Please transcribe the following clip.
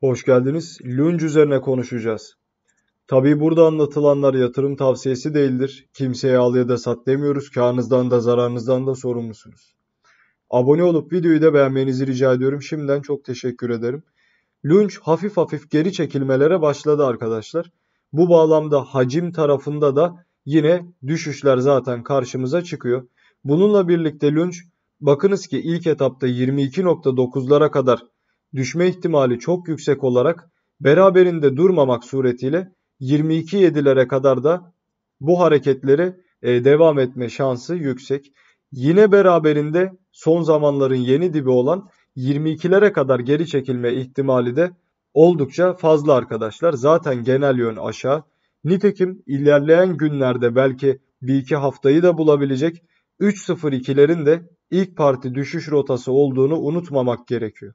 Hoş geldiniz. Lunge üzerine konuşacağız. Tabi burada anlatılanlar yatırım tavsiyesi değildir. Kimseye al ya da sat demiyoruz. Karnınızdan da zararınızdan da sorumlusunuz. Abone olup videoyu da beğenmenizi rica ediyorum. Şimdiden çok teşekkür ederim. Lunge hafif hafif geri çekilmelere başladı arkadaşlar. Bu bağlamda hacim tarafında da yine düşüşler zaten karşımıza çıkıyor. Bununla birlikte Lunge bakınız ki ilk etapta 22.9'lara kadar düşme ihtimali çok yüksek olarak beraberinde durmamak suretiyle 22.7'lere kadar da bu hareketleri e, devam etme şansı yüksek. Yine beraberinde son zamanların yeni dibi olan 22'lere kadar geri çekilme ihtimali de oldukça fazla arkadaşlar. Zaten genel yön aşağı. Nitekim ilerleyen günlerde belki bir iki haftayı da bulabilecek 3.02'lerin de ilk parti düşüş rotası olduğunu unutmamak gerekiyor.